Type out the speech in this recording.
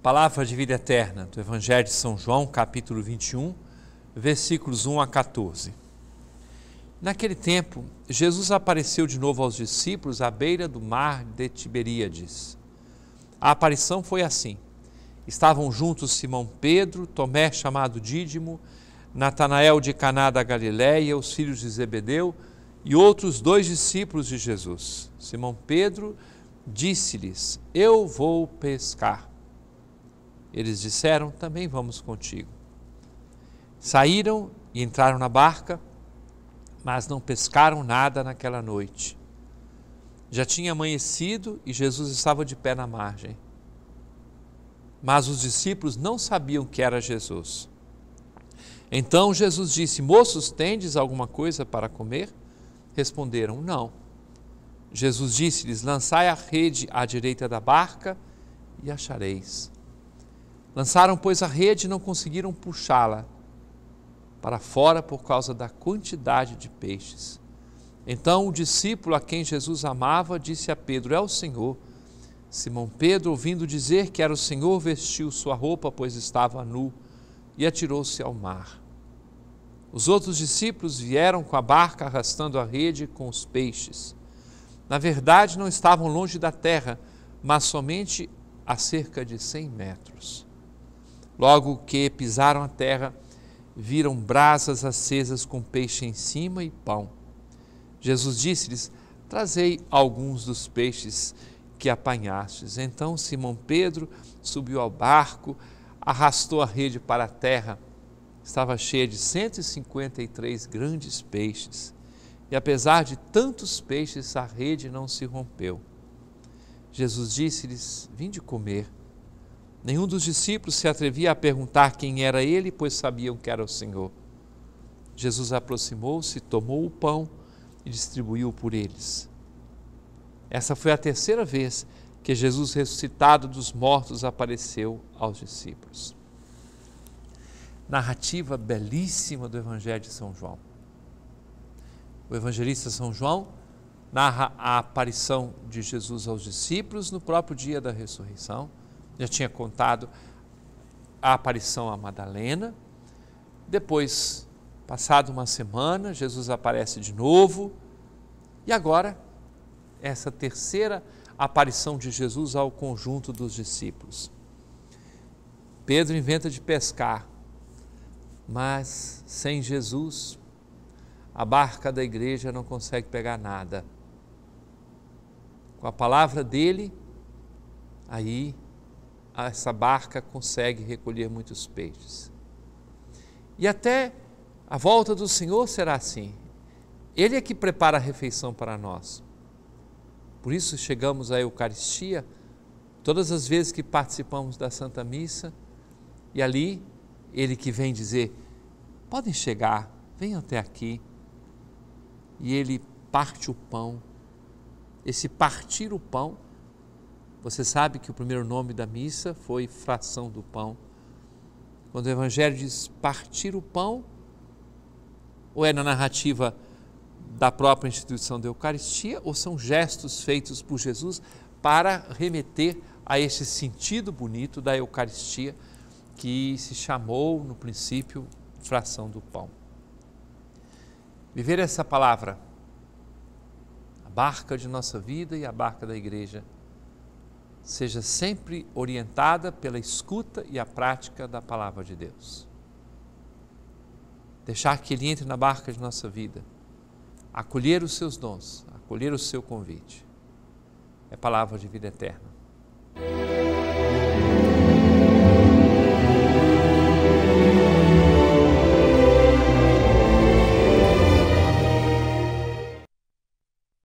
Palavra de vida eterna do Evangelho de São João, capítulo 21, versículos 1 a 14. Naquele tempo, Jesus apareceu de novo aos discípulos à beira do mar de Tiberíades. A aparição foi assim: estavam juntos Simão Pedro, Tomé chamado Dídimo, Natanael de Caná da Galiléia, os filhos de Zebedeu e outros dois discípulos de Jesus. Simão Pedro disse-lhes: Eu vou pescar. Eles disseram: Também vamos contigo. Saíram e entraram na barca, mas não pescaram nada naquela noite. Já tinha amanhecido e Jesus estava de pé na margem. Mas os discípulos não sabiam que era Jesus. Então Jesus disse: Moços, tendes alguma coisa para comer? Responderam: Não. Jesus disse-lhes: Lançai a rede à direita da barca e achareis. Lançaram, pois, a rede e não conseguiram puxá-la para fora por causa da quantidade de peixes. Então o discípulo a quem Jesus amava disse a Pedro: É o Senhor. Simão Pedro, ouvindo dizer que era o Senhor, vestiu sua roupa, pois estava nu, e atirou-se ao mar. Os outros discípulos vieram com a barca arrastando a rede com os peixes. Na verdade, não estavam longe da terra, mas somente a cerca de cem metros. Logo que pisaram a terra, viram brasas acesas com peixe em cima e pão. Jesus disse-lhes: Trazei alguns dos peixes que apanhastes. Então Simão Pedro subiu ao barco, arrastou a rede para a terra. Estava cheia de 153 grandes peixes. E apesar de tantos peixes, a rede não se rompeu. Jesus disse-lhes: Vinde comer. Nenhum dos discípulos se atrevia a perguntar quem era ele, pois sabiam que era o Senhor. Jesus aproximou-se, tomou o pão e distribuiu por eles. Essa foi a terceira vez que Jesus ressuscitado dos mortos apareceu aos discípulos. Narrativa belíssima do Evangelho de São João. O evangelista São João narra a aparição de Jesus aos discípulos no próprio dia da ressurreição já tinha contado a aparição a Madalena. Depois, passado uma semana, Jesus aparece de novo. E agora, essa terceira aparição de Jesus ao conjunto dos discípulos. Pedro inventa de pescar, mas sem Jesus, a barca da igreja não consegue pegar nada. Com a palavra dele, aí essa barca consegue recolher muitos peixes. E até a volta do Senhor será assim. Ele é que prepara a refeição para nós. Por isso chegamos à Eucaristia todas as vezes que participamos da Santa Missa e ali ele que vem dizer: podem chegar, venham até aqui. E ele parte o pão. Esse partir o pão você sabe que o primeiro nome da missa foi fração do pão. Quando o Evangelho diz partir o pão, ou é na narrativa da própria instituição da Eucaristia, ou são gestos feitos por Jesus para remeter a esse sentido bonito da Eucaristia que se chamou no princípio fração do pão. Viver essa palavra, a barca de nossa vida e a barca da igreja seja sempre orientada pela escuta e a prática da palavra de Deus. Deixar que Ele entre na barca de nossa vida, acolher os seus dons, acolher o seu convite. É palavra de vida eterna.